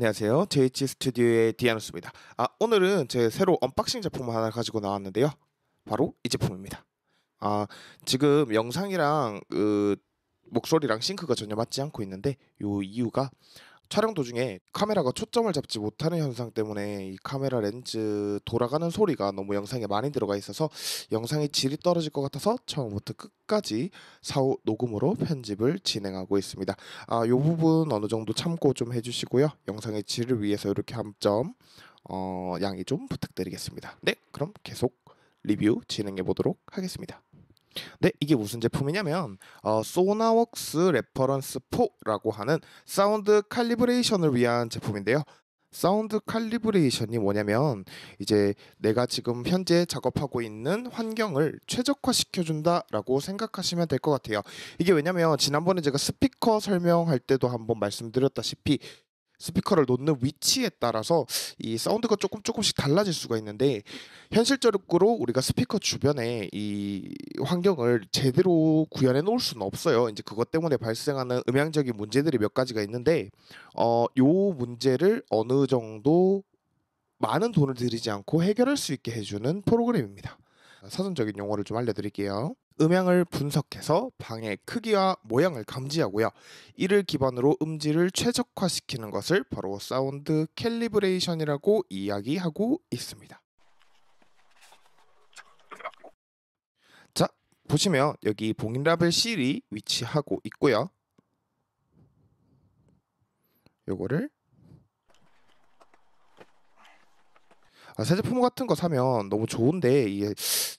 안녕하세요. JH 스튜디오의 디아누스입니다. 아, 오늘은 제 새로 언박싱 제품 하나 가지고 나왔는데요. 바로 이 제품입니다. 아, 지금 영상이랑 그 목소리랑 싱크가 전혀 맞지 않고 있는데 요 이유가 촬영 도중에 카메라가 초점을 잡지 못하는 현상 때문에 이 카메라 렌즈 돌아가는 소리가 너무 영상에 많이 들어가 있어서 영상의 질이 떨어질 것 같아서 처음부터 끝까지 사후 녹음으로 편집을 진행하고 있습니다. 아, 요 부분 어느 정도 참고 좀 해주시고요. 영상의 질을 위해서 이렇게 한점 어, 양해좀 부탁드리겠습니다. 네, 그럼 계속 리뷰 진행해 보도록 하겠습니다. 네, 이게 무슨 제품이냐면 어, 소나웍스 레퍼런스 4라고 하는 사운드 칼리브레이션을 위한 제품인데요. 사운드 칼리브레이션이 뭐냐면 이제 내가 지금 현재 작업하고 있는 환경을 최적화 시켜준다라고 생각하시면 될 것 같아요. 이게 왜냐면 지난번에 제가 스피커 설명할 때도 한번 말씀드렸다시피 스피커를 놓는 위치에 따라서 이 사운드가 조금 조금씩 달라질 수가 있는데 현실적으로 우리가 스피커 주변에 이 환경을 제대로 구현해 놓을 수는 없어요. 이제 그것 때문에 발생하는 음향적인 문제들이 몇 가지가 있는데 어 요 문제를 어느 정도 많은 돈을 들이지 않고 해결할 수 있게 해주는 프로그램입니다. 사전적인 용어를 좀 알려드릴게요. 음향을 분석해서 방의 크기와 모양을 감지하고요. 이를 기반으로 음질을 최적화시키는 것을 바로 사운드 캘리브레이션이라고 이야기하고 있습니다. 자, 보시면 여기 봉인라벨 실이 위치하고 있고요. 요거를 새 아, 제품 같은 거 사면 너무 좋은데 이,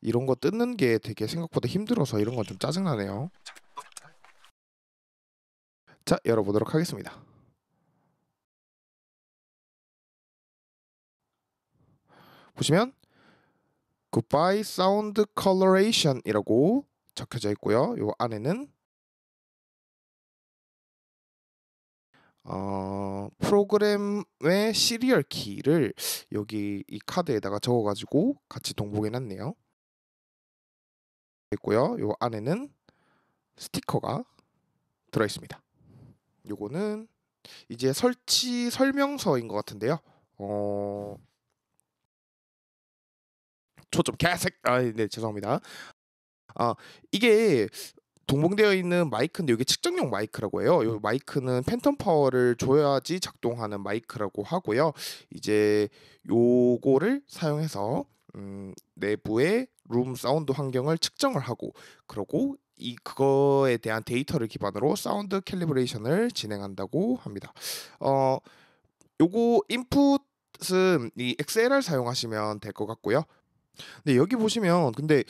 이런 거 뜯는 게 되게 생각보다 힘들어서 이런 건 좀 짜증나네요. 자, 열어보도록 하겠습니다. 보시면 Goodbye Sound Coloration이라고 적혀져 있고요. 요 안에는 어, 프로그램의 시리얼 키를 여기 이 카드에다가 적어가지고 같이 동봉해놨네요. 있고요. 요 안에는 스티커가 들어있습니다. 요거는 이제 설치 설명서인 것 같은데요. 어... 초점 개색. 아, 네 죄송합니다. 아 이게 동봉되어 있는 마이크인데 이게 측정용 마이크라고 해요. 이 음. 마이크는 팬텀 파워를 줘야지 작동하는 마이크라고 하고요. 이제 요거를 사용해서 음, 내부의 룸 사운드 환경을 측정을 하고 그러고 이 그거에 대한 데이터를 기반으로 사운드 캘리브레이션을 진행한다고 합니다. 어 요거 인풋은 이 XLR 사용하시면 될 것 같고요. 근데 여기 보시면 근데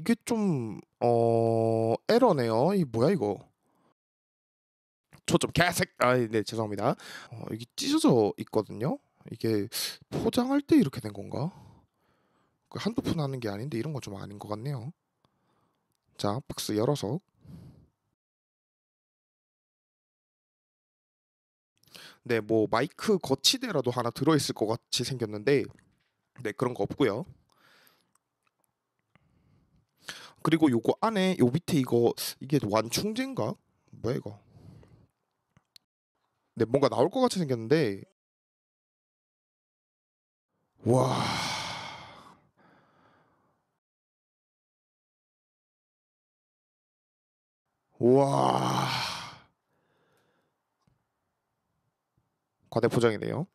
이게 좀 어... 에러네요. 이 뭐야 이거? 초점 개색. 아, 네 죄송합니다. 어, 여기 찢어져 있거든요. 이게 포장할 때 이렇게 된 건가? 그 한두 푼 하는 게 아닌데 이런 거좀 아닌 것 같네요. 자, 박스 열어서 네, 뭐 마이크 거치대라도 하나 들어있을 것 같이 생겼는데 네 그런 거 없고요. 그리고 요거 안에 요 밑에 이거 이게 완충제인가? 뭐야 이거? 네 뭔가 나올 것 같이 생겼는데 와우 와. 과대포장이네요.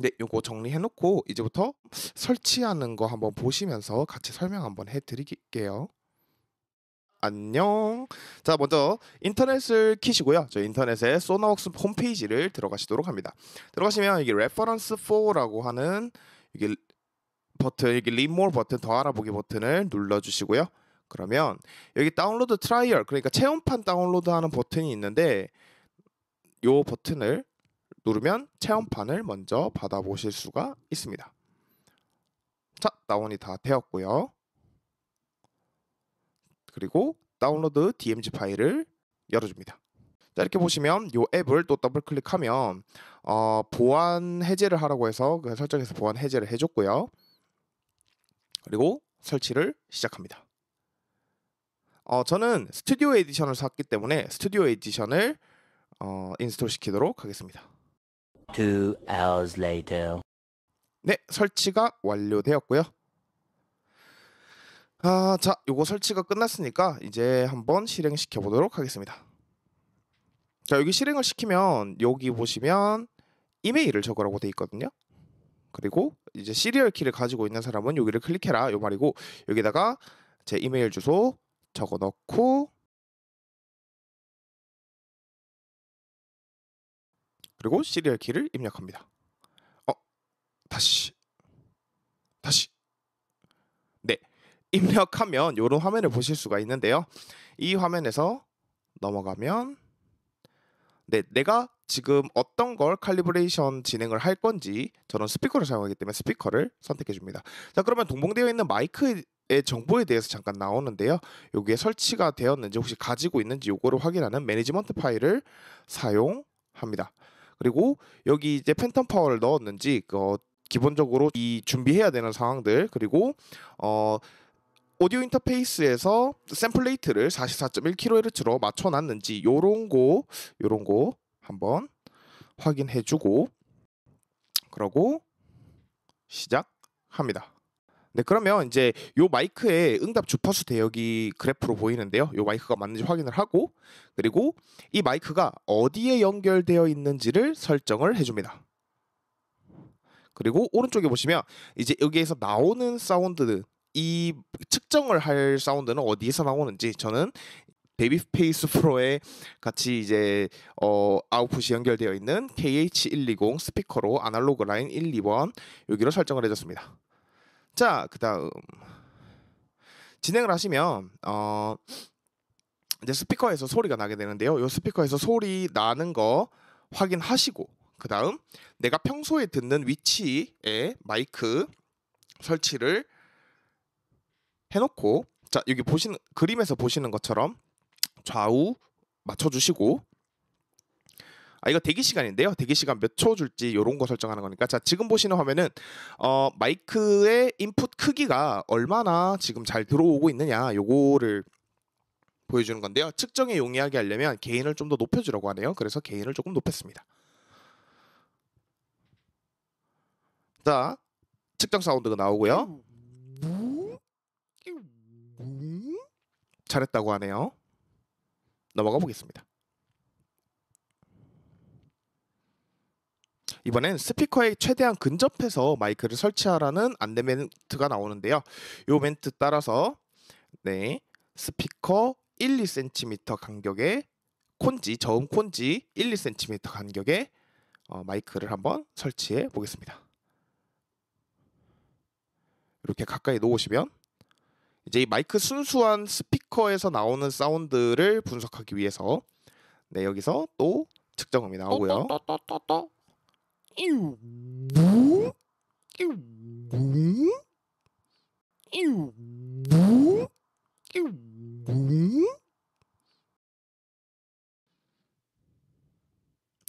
네, 요거 정리해놓고 이제부터 설치하는 거 한번 보시면서 같이 설명 한번 해드릴게요. 안녕. 자, 먼저 인터넷을 키시고요. 저 인터넷에 소나웍스 홈페이지를 들어가시도록 합니다. 들어가시면 이게 레퍼런스 4라고 하는 이게 버튼, 이게 리모어 버튼, 더 알아보기 버튼을 눌러주시고요. 그러면 여기 다운로드 트라이얼, 그러니까 체험판 다운로드하는 버튼이 있는데 요 버튼을 누르면 체험판을 먼저 받아보실 수가 있습니다. 자, 다운이 다 되었고요. 그리고 다운로드 DMG 파일을 열어줍니다. 자, 이렇게 보시면 이 앱을 또 더블 클릭하면 어, 보안 해제를 하라고 해서 그 설정에서 보안 해제를 해줬고요. 그리고 설치를 시작합니다. 어, 저는 스튜디오 에디션을 샀기 때문에 스튜디오 에디션을 어, 인스톨 시키도록 하겠습니다. Two hours later. 네, 설치가 완료되었고요. 아, 자, 요거 설치가 끝났으니까 이제 한번 실행시켜 보도록 하겠습니다. 자, 여기 실행을 시키면 여기 보시면 이메일을 적으라고 돼 있거든요. 그리고 이제 시리얼 키를 가지고 있는 사람은 여기를 클릭해라 요 말이고 여기다가 제 이메일 주소 적어 넣고 그리고 시리얼 키를 입력합니다. 어, 다시, 다시. 네, 입력하면 이런 화면을 보실 수가 있는데요. 이 화면에서 넘어가면 네, 내가 지금 어떤 걸 칼리브레이션 진행을 할 건지 저는 스피커를 사용하기 때문에 스피커를 선택해 줍니다. 자, 그러면 동봉되어 있는 마이크 정보에 대해서 잠깐 나오는데요. 여기에 설치가 되었는지 혹시 가지고 있는지 요거를 확인하는 매니지먼트 파일을 사용합니다. 그리고 여기 이제 팬텀 파워를 넣었는지 그 어, 기본적으로 이 준비해야 되는 상황들 그리고 어 오디오 인터페이스에서 샘플레이트를 44.1kHz로 맞춰놨는지 요런 거 요런 거 한번 확인해주고 그러고 시작합니다. 네, 그러면 이제 요 마이크의 응답 주파수 대역이 그래프로 보이는데요. 요 마이크가 맞는지 확인을 하고 그리고 이 마이크가 어디에 연결되어 있는지를 설정을 해 줍니다. 그리고 오른쪽에 보시면 이제 여기에서 나오는 사운드 이 측정을 할 사운드는 어디에서 나오는지 저는 데비페이스 프로에 같이 이제 어 아웃풋이 연결되어 있는 KH120 스피커로 아날로그 라인 1, 2번 여기로 설정을 해줬습니다. 자, 그다음 진행을 하시면 어 이제 스피커에서 소리가 나게 되는데요. 이 스피커에서 소리 나는 거 확인하시고 그다음 내가 평소에 듣는 위치에 마이크 설치를 해놓고 자 여기 보시는 그림에서 보시는 것처럼 좌우 맞춰주시고 아 이거 대기 시간인데요. 대기 시간 몇 초 줄지 이런 거 설정하는 거니까 자 지금 보시는 화면은 어, 마이크의 인풋 크기가 얼마나 지금 잘 들어오고 있느냐 요거를 보여주는 건데요. 측정에 용이하게 하려면 개인을 좀 더 높여주라고 하네요. 그래서 개인을 조금 높였습니다. 자 측정 사운드가 나오고요. 잘했다고 하네요. 넘어가 보겠습니다. 이번엔 스피커에 최대한 근접해서 마이크를 설치하라는 안내 멘트가 나오는데요. 이 멘트 따라서 네 스피커 1, 2cm 간격의 콘지 저음 콘지 1, 2cm 간격의 어, 마이크를 한번 설치해 보겠습니다. 이렇게 가까이 놓으시면 이제 이 마이크 순수한 스피커에서 나오는 사운드를 분석하기 위해서 네 여기서 또 측정음이 나오고요.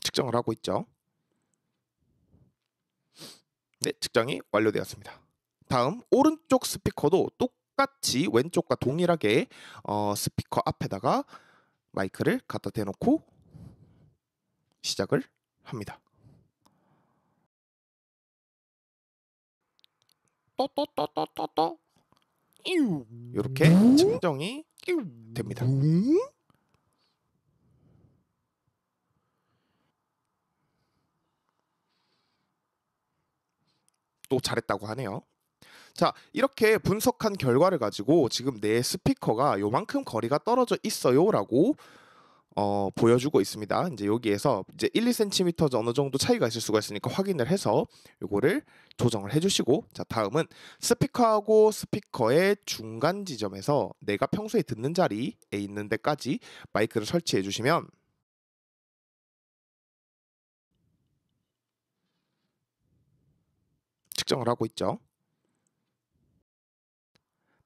측정을 하고 있죠. 네, 측정이 완료되었습니다. 다음 오른쪽 스피커도 똑같이 왼쪽과 동일하게 어, 스피커 앞에다가 마이크를 갖다 대놓고 시작을 합니다. 또또또또또또 이렇게 측정이 됩니다. 또 잘했다고 하네요. 자, 이렇게 분석한 결과를 가지고 지금 내 스피커가 요만큼 거리가 떨어져 있어요라고 어, 보여주고 있습니다. 이제 여기에서 이제 1, 2cm 어느 정도 차이가 있을 수가 있으니까 확인을 해서 이거를 조정을 해주시고 자 다음은 스피커하고 스피커의 중간 지점에서 내가 평소에 듣는 자리에 있는 데까지 마이크를 설치해 주시면 측정을 하고 있죠.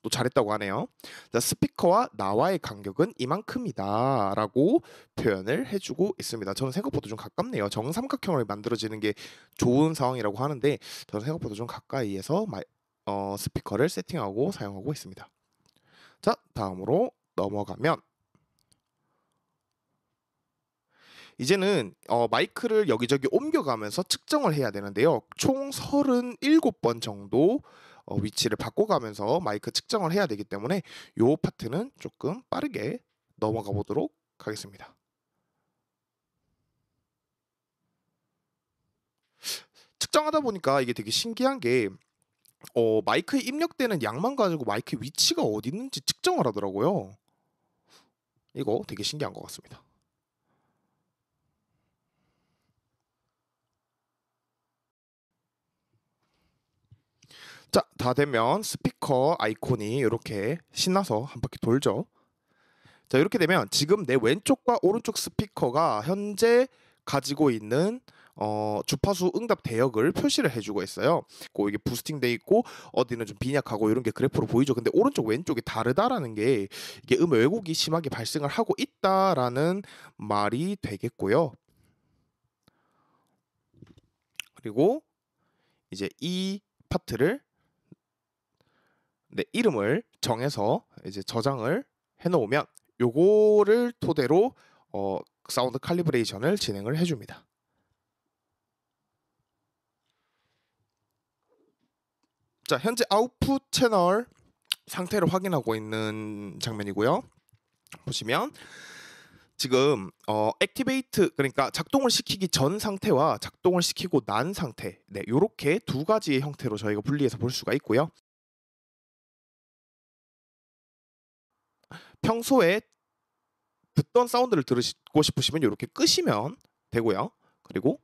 또 잘했다고 하네요. 자, 스피커와 나와의 간격은 이만큼이다라고 표현을 해주고 있습니다. 저는 생각보다 좀 가깝네요. 정삼각형을 만들어지는 게 좋은 상황이라고 하는데 저는 생각보다 좀 가까이에서 마, 어, 스피커를 세팅하고 사용하고 있습니다. 자, 다음으로 넘어가면 이제는 어, 마이크를 여기저기 옮겨가면서 측정을 해야 되는데요. 총 37번 정도 어, 위치를 바꿔가면서 마이크 측정을 해야 되기 때문에 이 파트는 조금 빠르게 넘어가 보도록 하겠습니다. 측정하다 보니까 이게 되게 신기한 게 어, 마이크에 입력되는 양만 가지고 마이크 위치가 어디 있는지 측정을 하더라고요. 이거 되게 신기한 것 같습니다. 자, 다 되면 스피커 아이콘이 이렇게 신나서 한 바퀴 돌죠. 자, 이렇게 되면 지금 내 왼쪽과 오른쪽 스피커가 현재 가지고 있는 어, 주파수 응답 대역을 표시를 해주고 있어요. 고 이게 부스팅돼 있고 어디는 좀 빈약하고 이런 게 그래프로 보이죠. 근데 오른쪽 왼쪽이 다르다라는 게 이게 음 왜곡이 심하게 발생을 하고 있다라는 말이 되겠고요. 그리고 이제 이 파트를 네, 이름을 정해서 이제 저장을 해놓으면 요거를 토대로 어, 사운드 칼리브레이션을 진행을 해줍니다. 자, 현재 아웃풋 채널 상태를 확인하고 있는 장면이고요. 보시면 지금 어 액티베이트 그러니까 작동을 시키기 전 상태와 작동을 시키고 난 상태 네 요렇게 두 가지의 형태로 저희가 분리해서 볼 수가 있고요 평소에 듣던 사운드를 들으시고 싶으시면 이렇게 끄시면 되고요. 그리고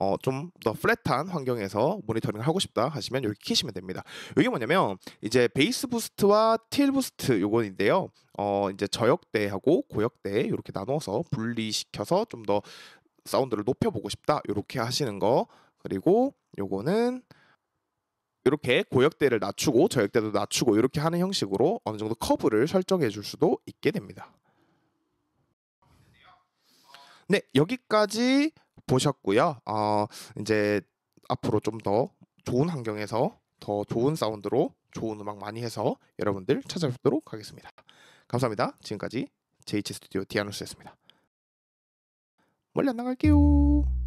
어, 좀 더 플랫한 환경에서 모니터링을 하고 싶다 하시면 이렇게 키시면 됩니다. 이게 뭐냐면 이제 베이스 부스트와 틸 부스트 요건인데요. 어, 이제 저역대하고 고역대 이렇게 나눠서 분리시켜서 좀 더 사운드를 높여보고 싶다 이렇게 하시는 거 그리고 요거는 이렇게 고역대를 낮추고 저역대도 낮추고 이렇게 하는 형식으로 어느 정도 커브를 설정해 줄 수도 있게 됩니다. 네, 여기까지 보셨고요. 어, 이제 앞으로 좀 더 좋은 환경에서 더 좋은 사운드로 좋은 음악 많이 해서 여러분들 찾아뵙도록 하겠습니다. 감사합니다. 지금까지 JH 스튜디오 디아누스였습니다 멀리 안 나갈게요.